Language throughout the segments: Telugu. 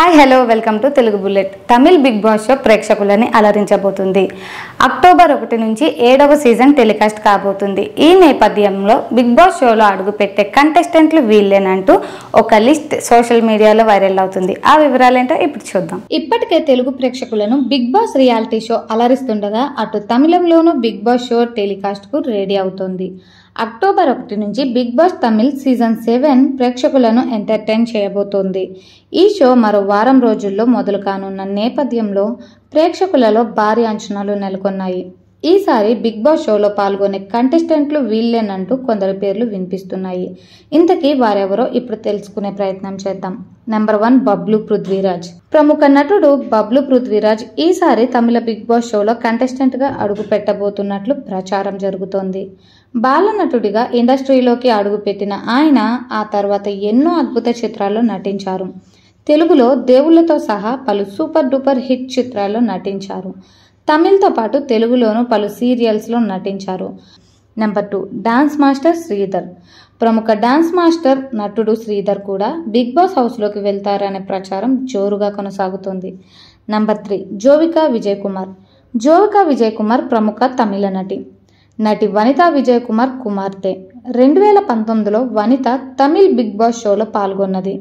hi hello welcome to Telugu bullet Tamil Bigg Boss show ప్రేక్షకులని అలరించబోతుంది అక్టోబర్ ఒకటి నుంచి ఏడవ సీజన్ టెలికాస్ట్ కాబోతుంది ఈ నేపథ్యంలో బిగ్ బాస్ షోలో అడుగుపెట్టే కంటెస్టెంట్లు వీళ్ళేనంటూ ఒక లిస్ట్ సోషల్ మీడియాలో వైరల్ అవుతుంది ఆ ఏంటో ఇప్పుడు చూద్దాం ఇప్పటికే తెలుగు ప్రేక్షకులను బిగ్ బాస్ రియాలిటీ షో అలరిస్తుండగా అటు తమిళంలోనూ బిగ్ బాస్ షో టెలికాస్ట్కు రెడీ అవుతుంది అక్టోబర్ ఒకటి నుంచి Bigg Boss Tamil season seven ప్రేక్షకులను ఎంటర్టైన్ చేయబోతోంది ఈ షో మరో వారం రోజుల్లో మొదలు కానున్న నేపథ్యంలో ప్రేక్షకులలో భారీ అంచనాలు నెలకొన్నాయి ఈసారి బిగ్ బాస్ షోలో పాల్గొనే కంటెస్టెంట్లు వీళ్ళేనంటూ కొందరి పేర్లు వినిపిస్తున్నాయి ఇంతకీ వారెవరో ఇప్పుడు తెలుసుకునే ప్రయత్నం చేద్దాం నెంబర్ వన్ బబ్లు పృథ్వీరాజ్ ప్రముఖ నటుడు బబ్లు పృథ్వీరాజ్ ఈసారి తమిళ బిగ్ బాస్ షోలో కంటెస్టెంట్గా అడుగు పెట్టబోతున్నట్లు ప్రచారం జరుగుతోంది బాలనటుడిగా ఇండస్ట్రీలోకి అడుగుపెట్టిన ఆయన ఆ తర్వాత ఎన్నో అద్భుత చిత్రాల్లో నటించారు తెలుగులో దేవుళ్లతో సహా పలు సూపర్ డూపర్ హిట్ చిత్రాల్లో నటించారు తమిళ్తో పాటు తెలుగులోనూ పలు సీరియల్స్లో నటించారు number two dance master Sridhar ప్రముఖ డాన్స్ మాస్టర్ నటుడు శ్రీధర్ కూడా బిగ్ బాస్ హౌస్లోకి వెళ్తారనే ప్రచారం జోరుగా కొనసాగుతుంది నంబర్ త్రీ జోవికా విజయ్ కుమార్ జోవికా విజయ్ కుమార్ ప్రముఖ తమిళ నటి నటి వనితా విజయ్ కుమార్ కుమార్తె రెండు వేల పంతొమ్మిదిలో వనిత తమిళ్ బిగ్ బాస్ షోలో పాల్గొన్నది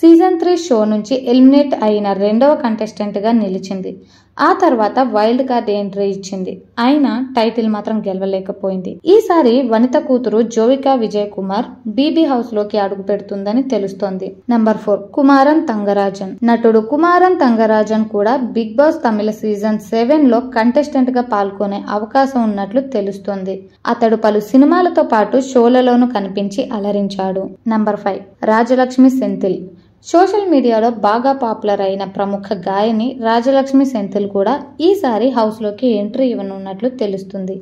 సీజన్ త్రీ షో నుంచి ఎలిమినేట్ అయిన రెండవ కంటెస్టెంట్గా నిలిచింది ఆ తర్వాత వైల్డ్ కార్డ్ ఎంట్రీ ఇచ్చింది అయినా టైటిల్ మాత్రం గెలవలేకపోయింది ఈసారి వనిత కూతురు జోవికా విజయ్ కుమార్ బీబీ హౌస్ లోకి అడుగు పెడుతుందని తెలుస్తోంది నంబర్ ఫోర్ కుమారన్ తంగరాజన్ నటుడు కుమారన్ తంగరాజన్ కూడా బిగ్ బాస్ తమిళ సీజన్ సెవెన్ లో కంటెస్టెంట్ గా పాల్గొనే అవకాశం ఉన్నట్లు తెలుస్తోంది అతడు పలు సినిమాలతో పాటు షో షోలలోనూ కనిపించి అలరించాడు number five Rajalakshmi Senthil social మీడియాలో బాగా పాపులర్ అయిన ప్రముఖ గాయని రాజలక్ష్మి సెంథిల్ కూడా ఈసారి హౌస్లోకి ఎంట్రీ ఇవ్వనున్నట్లు తెలుస్తుంది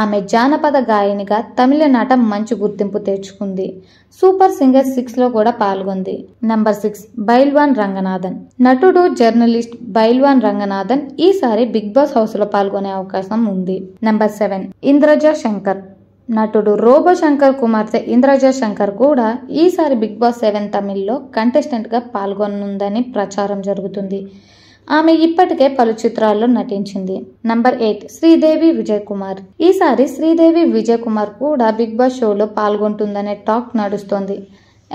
ఆమె జానపద గాయనిగా తమిళనాట మంచి గుర్తింపు తెచ్చుకుంది సూపర్ సింగర్ సిక్స్లో కూడా పాల్గొంది నంబర్ సిక్స్ బైల్వాన్ రంగనాథన్ నటుడు జర్నలిస్ట్ బైల్వాన్ రంగనాథన్ ఈసారి బిగ్ బాస్ హౌస్లో పాల్గొనే అవకాశం ఉంది నంబర్ సెవెన్ ఇంద్రజ శంకర్ నటుడు రోబో శంకర్ కుమార్తె ఇంద్రజ శంకర్ కూడా ఈసారి బిగ్ బాస్ సెవెన్ తమిళ్లో కంటెస్టెంట్గా పాల్గొనుందని ప్రచారం జరుగుతుంది ఆమె ఇప్పటికే పలు చిత్రాల్లో నటించింది నంబర్ ఎయిట్ శ్రీదేవి విజయ్ కుమార్ ఈసారి శ్రీదేవి విజయ్ కుమార్ కూడా బిగ్ బాస్ షోలో పాల్గొంటుందనే టాక్ నడుస్తోంది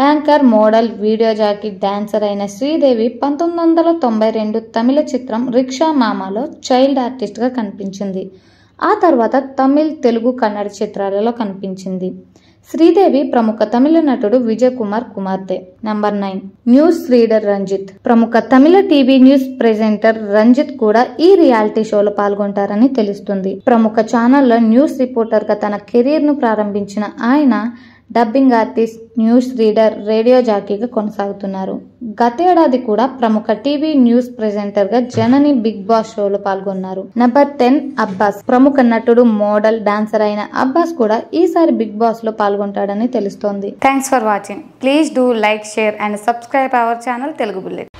anchor model video jockey dancer అయిన శ్రీదేవి పంతొమ్మిది వందల తొంభై రెండు తమిళ చిత్రం రిక్షా మామాలో చైల్డ్ ఆర్టిస్ట్గా కనిపించింది ఆ తర్వాత తమిళ్ తెలుగు కన్నడ చిత్రాలలో కనిపించింది శ్రీదేవి ప్రముఖ తమిళ నటుడు విజయ్ కుమార్ కుమార్తె number nine news reader Ranjith ప్రముఖ తమిళ టీవీ న్యూస్ ప్రెజెంటర్ రంజిత్ కూడా ఈ రియాలిటీ షోలో పాల్గొంటారని తెలుస్తుంది ప్రముఖ ఛానల్లో న్యూస్ రిపోర్టర్గా తన కెరీర్ను ప్రారంభించిన ఆయన dubbing artist news reader radio జాకీగా కొనసాగుతున్నారు గతేడాది కూడా ప్రముఖ టీవీ న్యూస్ ప్రెజెంటర్ గా జనని బిగ్ బాస్ షోలో పాల్గొన్నారు నెంబర్ టెన్ అబ్బాస్ ప్రముఖ నటుడు మోడల్ డాన్సర్ అయిన అబ్బాస్ కూడా ఈసారి బిగ్ బాస్ లో పాల్గొంటాడని తెలుస్తోంది thanks for watching please do like share and subscribe our channel Telugu bullet